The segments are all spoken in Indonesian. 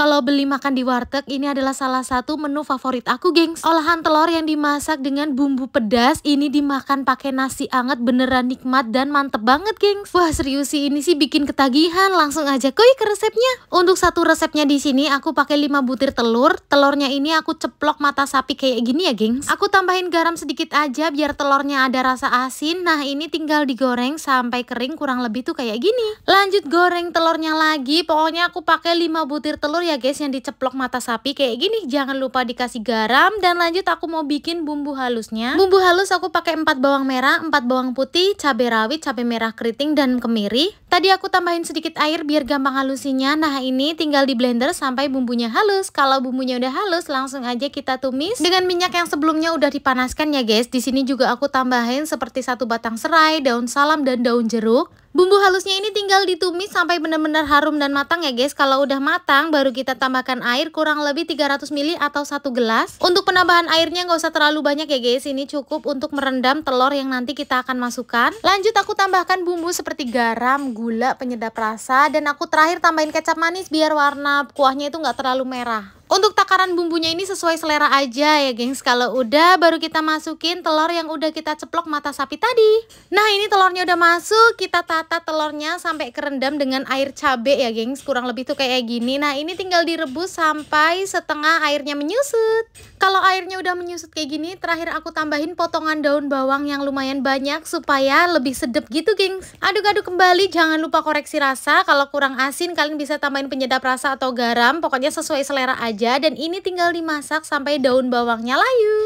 Kalau beli makan di warteg, ini adalah salah satu menu favorit aku, gengs. Olahan telur yang dimasak dengan bumbu pedas, ini dimakan pakai nasi anget beneran nikmat dan mantep banget, gengs. Wah, serius sih ini sih bikin ketagihan. Langsung aja kuy ke resepnya. Untuk satu resepnya di sini aku pakai 5 butir telur. Telurnya ini aku ceplok mata sapi kayak gini ya, gengs. Aku tambahin garam sedikit aja biar telurnya ada rasa asin. Nah, ini tinggal digoreng sampai kering kurang lebih tuh kayak gini. Lanjut goreng telurnya lagi. Pokoknya aku pakai 5 butir telur ya guys yang diceplok mata sapi kayak gini. Jangan lupa dikasih garam dan lanjut aku mau bikin bumbu halusnya. Bumbu halus aku pakai 4 bawang merah, 4 bawang putih, cabai rawit, cabai merah keriting dan kemiri. Tadi aku tambahin sedikit air biar gampang halusinya. Nah, ini tinggal di blender sampai bumbunya halus. Kalau bumbunya udah halus, langsung aja kita tumis dengan minyak yang sebelumnya udah dipanaskan ya guys. Di sini juga aku tambahin seperti satu batang serai, daun salam dan daun jeruk. Bumbu halusnya ini tinggal ditumis sampai benar-benar harum dan matang ya guys. Kalau udah matang baru kita tambahkan air kurang lebih 300 ml atau 1 gelas. Untuk penambahan airnya nggak usah terlalu banyak ya guys. Ini cukup untuk merendam telur yang nanti kita akan masukkan. Lanjut aku tambahkan bumbu seperti garam, gula, penyedap rasa. Dan aku terakhir tambahin kecap manis biar warna kuahnya itu nggak terlalu merah. Untuk takaran bumbunya ini sesuai selera aja ya gengs. Kalau udah baru kita masukin telur yang udah kita ceplok mata sapi tadi. Nah ini telurnya udah masuk, kita tata telurnya sampai kerendam dengan air cabe ya gengs. Kurang lebih tuh kayak gini. Nah ini tinggal direbus sampai setengah airnya menyusut. Kalau airnya udah menyusut kayak gini, terakhir aku tambahin potongan daun bawang yang lumayan banyak supaya lebih sedep gitu gengs. Aduk-aduk kembali, jangan lupa koreksi rasa. Kalau kurang asin kalian bisa tambahin penyedap rasa atau garam, pokoknya sesuai selera aja aja dan ini tinggal dimasak sampai daun bawangnya layu.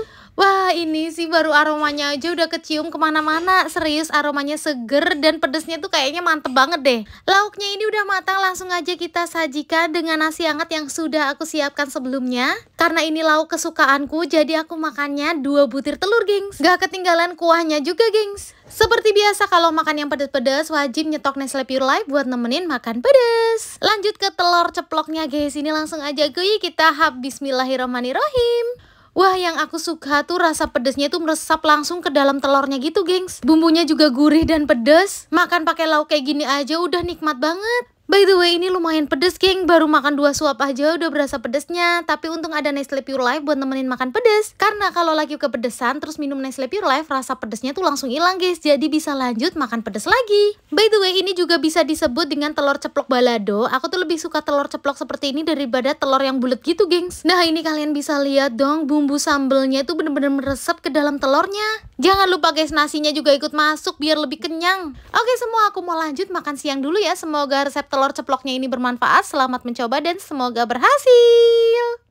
Wah ini sih baru aromanya aja udah kecium kemana-mana Serius aromanya seger dan pedesnya tuh kayaknya mantep banget deh Lauknya ini udah matang langsung aja kita sajikan dengan nasi hangat yang sudah aku siapkan sebelumnya Karena ini lauk kesukaanku jadi aku makannya dua butir telur gengs Gak ketinggalan kuahnya juga gengs Seperti biasa kalau makan yang pedas-pedas wajib nyetok Nestle Pure Life buat nemenin makan pedes Lanjut ke telur ceploknya guys ini langsung aja gue kita habis bismillahirrahmanirrahim Wah yang aku suka tuh rasa pedesnya tuh meresap langsung ke dalam telurnya gitu gengs Bumbunya juga gurih dan pedes Makan pakai lauk kayak gini aja udah nikmat banget By the way, ini lumayan pedes, geng. Baru makan dua suap aja udah berasa pedesnya. Tapi untung ada Nestle Pure Life buat nemenin makan pedes. Karena kalau lagi kepedesan, terus minum Nestle Pure Life, rasa pedesnya tuh langsung hilang, guys. Jadi bisa lanjut makan pedes lagi. By the way, ini juga bisa disebut dengan telur ceplok balado. Aku tuh lebih suka telur ceplok seperti ini daripada telur yang bulat gitu, gengs. Nah, ini kalian bisa lihat dong, bumbu sambelnya itu bener-bener meresap ke dalam telurnya. Jangan lupa guys, nasinya juga ikut masuk biar lebih kenyang. Oke, semua aku mau lanjut makan siang dulu ya. Semoga resep telur ceploknya ini bermanfaat. Selamat mencoba dan semoga berhasil.